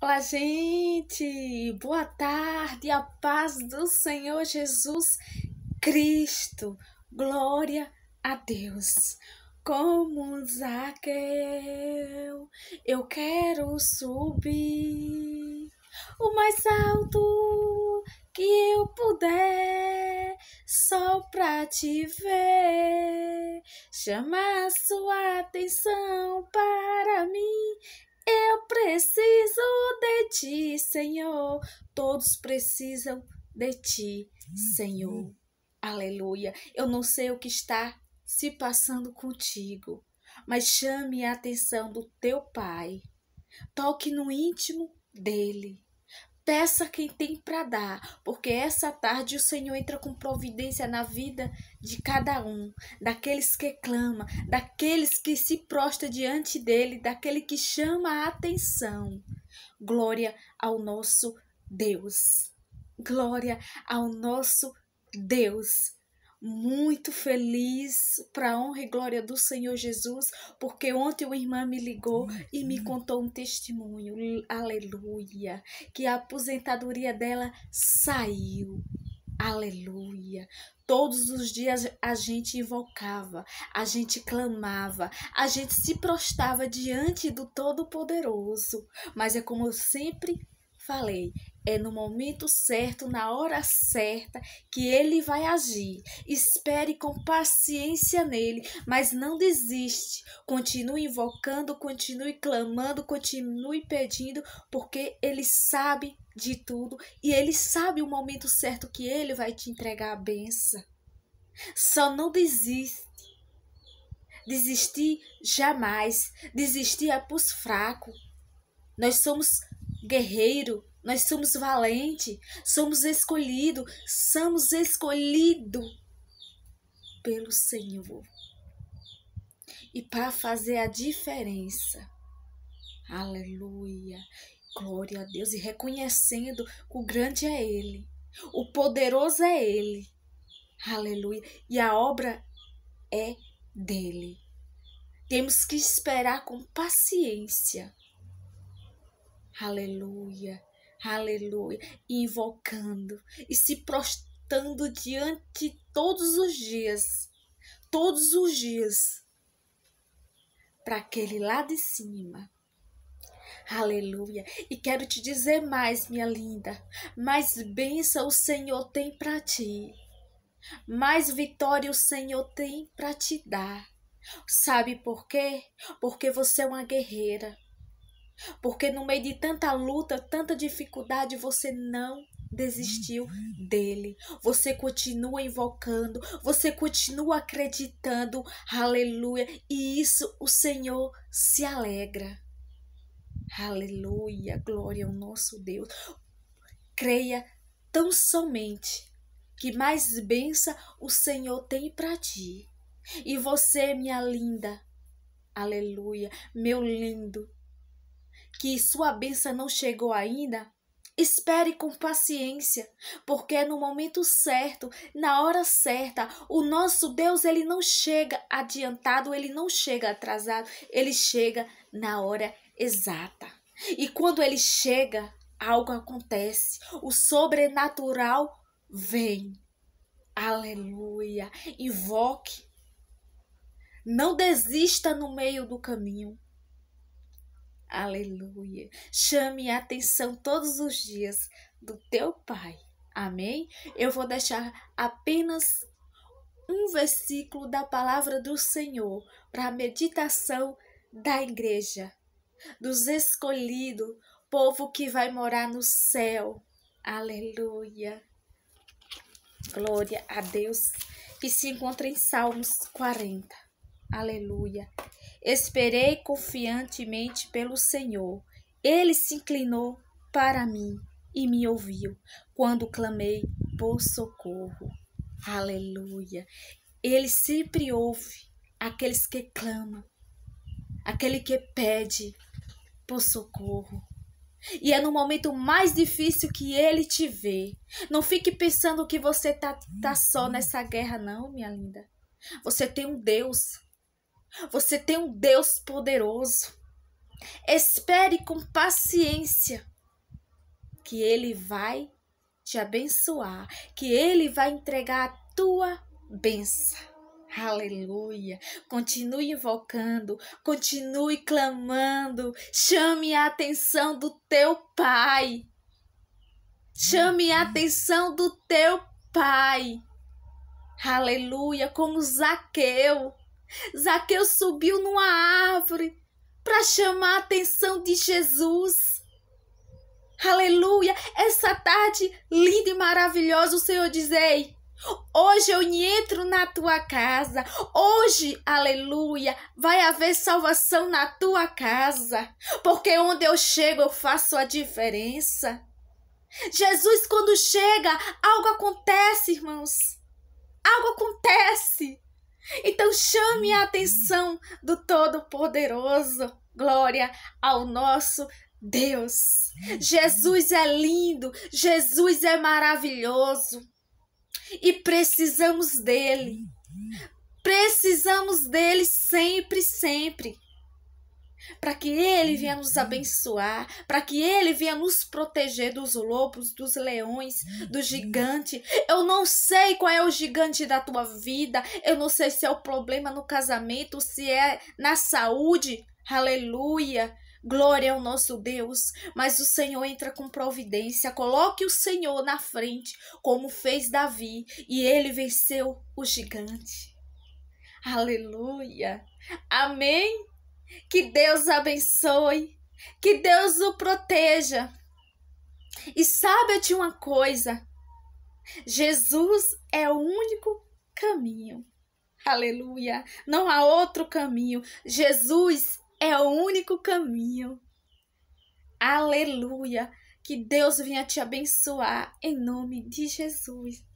Olá, gente! Boa tarde, a paz do Senhor Jesus Cristo. Glória a Deus. Como Zaqueu, eu quero subir o mais alto que eu puder, só pra te ver. Chamar sua atenção para mim preciso de ti, Senhor. Todos precisam de ti, Senhor. Aleluia. Eu não sei o que está se passando contigo, mas chame a atenção do teu Pai. Toque no íntimo dele. Peça quem tem para dar, porque essa tarde o Senhor entra com providência na vida de cada um, daqueles que clama, daqueles que se prostra diante dele, daquele que chama a atenção. Glória ao nosso Deus. Glória ao nosso Deus muito feliz para honra e glória do Senhor Jesus, porque ontem uma irmã me ligou e me contou um testemunho. Aleluia! Que a aposentadoria dela saiu. Aleluia. Todos os dias a gente invocava, a gente clamava, a gente se prostava diante do Todo-Poderoso. Mas é como eu sempre falei, é no momento certo, na hora certa, que ele vai agir. Espere com paciência nele, mas não desiste. Continue invocando, continue clamando, continue pedindo, porque ele sabe de tudo e ele sabe o momento certo que ele vai te entregar a benção. Só não desiste. Desistir jamais. Desistir é para os fracos. Nós somos guerreiros nós somos valentes, somos escolhidos, somos escolhidos pelo Senhor. E para fazer a diferença. Aleluia. Glória a Deus. E reconhecendo que o grande é Ele, o poderoso é Ele. Aleluia. E a obra é dele. Temos que esperar com paciência. Aleluia aleluia, invocando e se prostrando diante todos os dias, todos os dias, para aquele lá de cima. Aleluia. E quero te dizer mais, minha linda. Mais bênção o Senhor tem para ti. Mais vitória o Senhor tem para te dar. Sabe por quê? Porque você é uma guerreira. Porque no meio de tanta luta, tanta dificuldade, você não desistiu dele. Você continua invocando, você continua acreditando. Aleluia. E isso o Senhor se alegra. Aleluia. Glória ao nosso Deus. Creia tão somente que mais benção o Senhor tem para ti. E você, minha linda, aleluia, meu lindo, que sua bênção não chegou ainda, Espere com paciência, porque é no momento certo, na hora certa, o nosso Deus ele não chega adiantado, ele não chega atrasado, ele chega na hora exata. E quando ele chega, algo acontece, o sobrenatural vem. Aleluia! Invoque. Não desista no meio do caminho. Aleluia. Chame a atenção todos os dias do teu Pai. Amém? Eu vou deixar apenas um versículo da palavra do Senhor para a meditação da igreja, dos escolhidos, povo que vai morar no céu. Aleluia. Glória a Deus que se encontra em Salmos 40. Aleluia. Esperei confiantemente pelo Senhor. Ele se inclinou para mim e me ouviu quando clamei por socorro. Aleluia. Ele sempre ouve aqueles que clamam, aquele que pede por socorro. E é no momento mais difícil que ele te vê. Não fique pensando que você tá, tá só nessa guerra, não, minha linda. Você tem um Deus você tem um Deus poderoso. Espere com paciência que ele vai te abençoar, que ele vai entregar a tua benção. Aleluia! Continue invocando, continue clamando, chame a atenção do teu Pai. Chame a atenção do teu Pai. Aleluia! Como Zaqueu. Zaqueu subiu numa árvore para chamar a atenção de Jesus. Aleluia! Essa tarde linda e maravilhosa, o Senhor diz: Ei, hoje eu entro na tua casa. Hoje, aleluia, vai haver salvação na tua casa. Porque onde eu chego, eu faço a diferença. Jesus, quando chega, algo acontece, irmãos. Algo acontece. Então chame a atenção do Todo-Poderoso. Glória ao nosso Deus. Jesus é lindo, Jesus é maravilhoso e precisamos dele. Precisamos dele sempre, sempre para que ele uhum. venha nos abençoar, para que ele venha nos proteger dos lobos, dos leões, do gigante. Eu não sei qual é o gigante da tua vida, eu não sei se é o problema no casamento, se é na saúde. Aleluia. Glória ao nosso Deus, mas o Senhor entra com providência. Coloque o Senhor na frente, como fez Davi, e ele venceu o gigante. Aleluia. Amém. Que Deus abençoe, que Deus o proteja. E sabe de uma coisa: Jesus é o único caminho. Aleluia! Não há outro caminho. Jesus é o único caminho. Aleluia! Que Deus venha te abençoar em nome de Jesus.